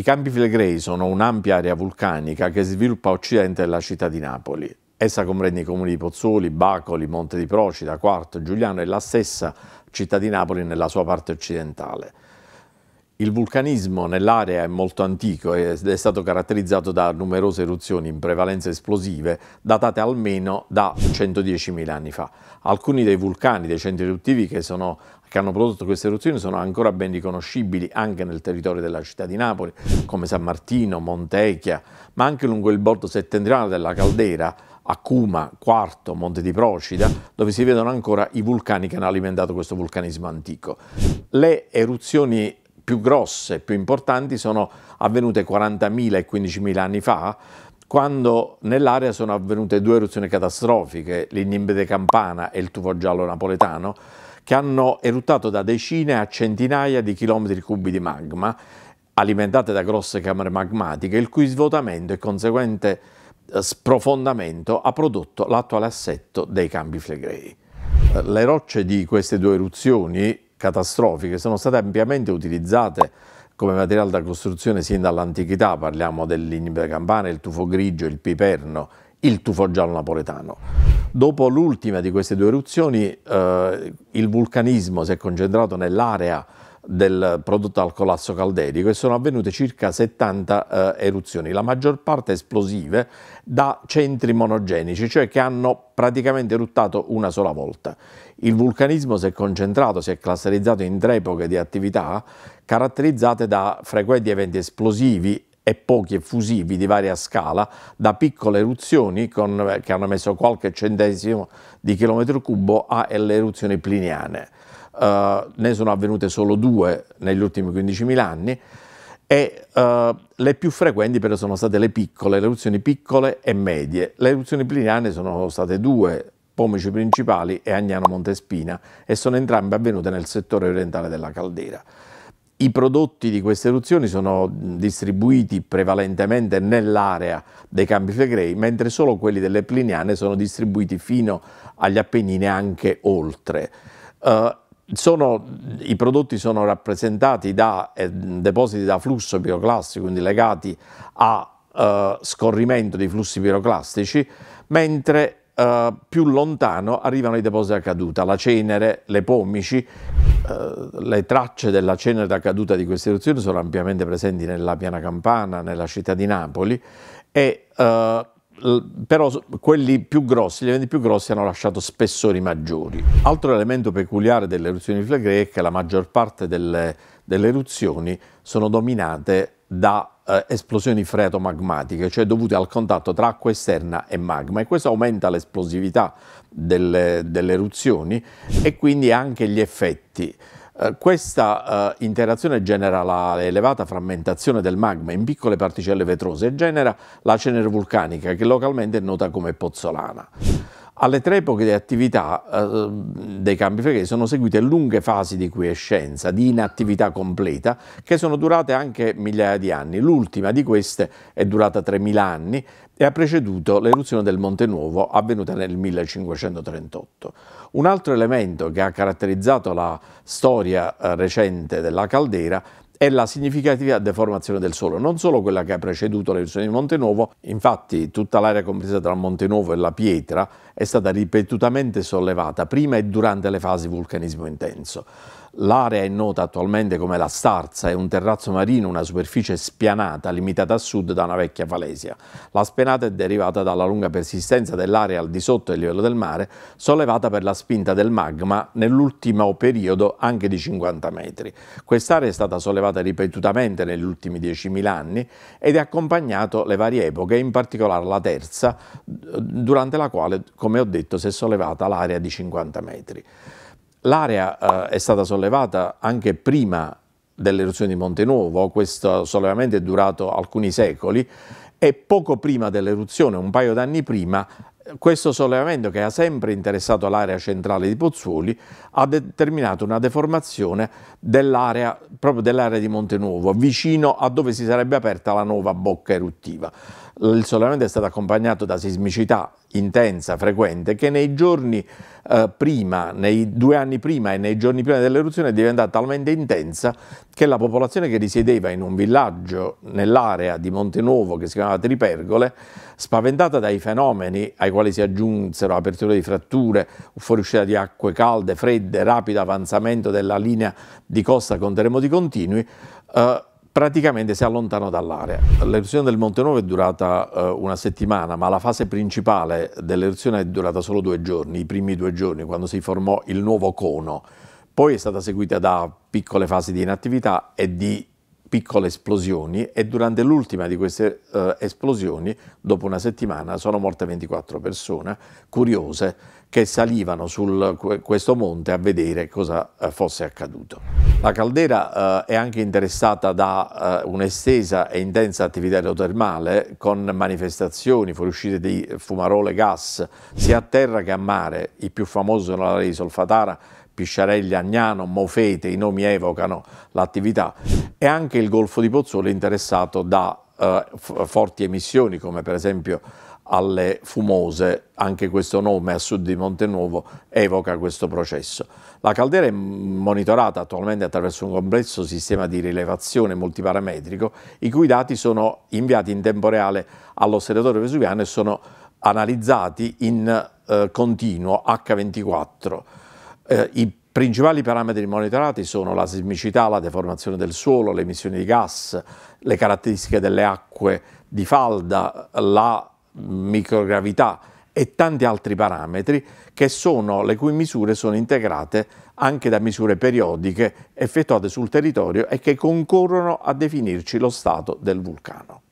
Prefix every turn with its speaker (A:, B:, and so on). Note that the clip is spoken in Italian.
A: I Campi Flegrei sono un'ampia area vulcanica che sviluppa a occidente della città di Napoli. Essa comprende i comuni di Pozzoli, Bacoli, Monte di Procida, Quarto, Giuliano e la stessa città di Napoli nella sua parte occidentale. Il vulcanismo nell'area è molto antico ed è stato caratterizzato da numerose eruzioni in prevalenza esplosive datate almeno da 110.000 anni fa. Alcuni dei vulcani, dei centri eruttivi che, sono, che hanno prodotto queste eruzioni sono ancora ben riconoscibili anche nel territorio della città di Napoli, come San Martino, Montecchia, ma anche lungo il bordo settentrionale della caldera, a Cuma, Quarto, Monte di Procida, dove si vedono ancora i vulcani che hanno alimentato questo vulcanismo antico. Le eruzioni più grosse, più importanti sono avvenute 40.000 e 15.000 anni fa, quando nell'area sono avvenute due eruzioni catastrofiche, l'Ignimbe Campana e il Tufo Giallo Napoletano, che hanno eruttato da decine a centinaia di chilometri cubi di magma, alimentate da grosse camere magmatiche, il cui svuotamento e conseguente eh, sprofondamento ha prodotto l'attuale assetto dei campi flegrei. Eh, le rocce di queste due eruzioni catastrofiche sono state ampiamente utilizzate come materiale da costruzione sin dall'antichità, parliamo dell'ignipe campana, il tufo grigio, il piperno, il tufo giallo napoletano. Dopo l'ultima di queste due eruzioni eh, il vulcanismo si è concentrato nell'area del prodotto al collasso calderico e sono avvenute circa 70 eh, eruzioni, la maggior parte esplosive da centri monogenici, cioè che hanno praticamente eruttato una sola volta. Il vulcanismo si è concentrato, si è clusterizzato in tre epoche di attività caratterizzate da frequenti eventi esplosivi e pochi effusivi di varia scala, da piccole eruzioni con, eh, che hanno messo qualche centesimo di chilometro cubo alle eh, eruzioni pliniane. Eh, ne sono avvenute solo due negli ultimi 15.000 anni e eh, le più frequenti però sono state le piccole, le eruzioni piccole e medie. Le eruzioni pliniane sono state due, Pomici Principali e Agnano Montespina, e sono entrambe avvenute nel settore orientale della caldera. I prodotti di queste eruzioni sono distribuiti prevalentemente nell'area dei Campi Fegrei, mentre solo quelli delle Pliniane sono distribuiti fino agli Appennini e anche oltre. Uh, sono, i prodotti sono rappresentati da eh, depositi da flusso piroclastico, quindi legati a eh, scorrimento dei flussi piroclastici, mentre eh, più lontano arrivano i depositi da caduta, la cenere, le pomici, eh, le tracce della cenere da caduta di queste eruzioni sono ampiamente presenti nella piana campana, nella città di Napoli e eh, però quelli più grossi, gli eventi più grossi hanno lasciato spessori maggiori. Altro elemento peculiare delle eruzioni flegree è che la maggior parte delle, delle eruzioni sono dominate da eh, esplosioni freatomagmatiche, cioè dovute al contatto tra acqua esterna e magma e questo aumenta l'esplosività delle, delle eruzioni e quindi anche gli effetti. Eh, questa eh, interazione genera l'elevata frammentazione del magma in piccole particelle vetrose e genera la cenere vulcanica che localmente è nota come pozzolana. Alle tre epoche di attività eh, dei campi flegrei sono seguite lunghe fasi di quiescenza, di inattività completa, che sono durate anche migliaia di anni. L'ultima di queste è durata 3.000 anni, e ha preceduto l'eruzione del Monte Nuovo avvenuta nel 1538. Un altro elemento che ha caratterizzato la storia eh, recente della caldera è la significativa deformazione del suolo, non solo quella che ha preceduto l'eruzione di Monte Nuovo, infatti tutta l'area compresa tra Monte Nuovo e la pietra è stata ripetutamente sollevata prima e durante le fasi vulcanismo intenso. L'area è nota attualmente come la Starza, è un terrazzo marino, una superficie spianata limitata a sud da una vecchia falesia. La spianata è derivata dalla lunga persistenza dell'area al di sotto del livello del mare, sollevata per la spinta del magma nell'ultimo periodo anche di 50 metri. Quest'area è stata sollevata ripetutamente negli ultimi 10.000 anni ed è accompagnato le varie epoche, in particolare la terza, durante la quale, come ho detto, si è sollevata l'area di 50 metri. L'area eh, è stata sollevata anche prima dell'eruzione di Monte Nuovo, questo sollevamento è durato alcuni secoli e poco prima dell'eruzione, un paio d'anni prima, questo sollevamento che ha sempre interessato l'area centrale di Pozzuoli ha determinato una deformazione dell'area proprio dell'area di Monte Nuovo, vicino a dove si sarebbe aperta la nuova bocca eruttiva. Il sollevamento è stato accompagnato da sismicità intensa, frequente, che nei giorni eh, prima, nei due anni prima e nei giorni prima dell'eruzione è diventata talmente intensa che la popolazione che risiedeva in un villaggio nell'area di Montenuovo che si chiamava Tripergole, spaventata dai fenomeni ai quali si aggiunsero aperture di fratture, fuoriuscita di acque calde, fredde, rapido avanzamento della linea di costa con terremoti continui, eh, praticamente si allontanano dall'area. L'eruzione del Monte Nuovo è durata eh, una settimana, ma la fase principale dell'eruzione è durata solo due giorni, i primi due giorni, quando si formò il nuovo cono. Poi è stata seguita da piccole fasi di inattività e di piccole esplosioni e durante l'ultima di queste eh, esplosioni, dopo una settimana, sono morte 24 persone curiose che salivano su questo monte a vedere cosa eh, fosse accaduto. La caldera eh, è anche interessata da eh, un'estesa e intensa attività erotermale con manifestazioni, fuoriuscite di fumarole, gas, sia a terra che a mare. I più famosi sono la di Solfatara, Pisciarelli, Agnano, Mofete, i nomi evocano l'attività. E anche il Golfo di Pozzuoli è interessato da eh, forti emissioni come per esempio alle fumose, anche questo nome a sud di Montenuovo evoca questo processo. La caldera è monitorata attualmente attraverso un complesso sistema di rilevazione multiparametrico i cui dati sono inviati in tempo reale all'osservatorio vesuviano e sono analizzati in eh, continuo H24. Eh, I principali parametri monitorati sono la sismicità, la deformazione del suolo, le emissioni di gas, le caratteristiche delle acque di falda, la microgravità e tanti altri parametri sono, le cui misure sono integrate anche da misure periodiche effettuate sul territorio e che concorrono a definirci lo stato del vulcano.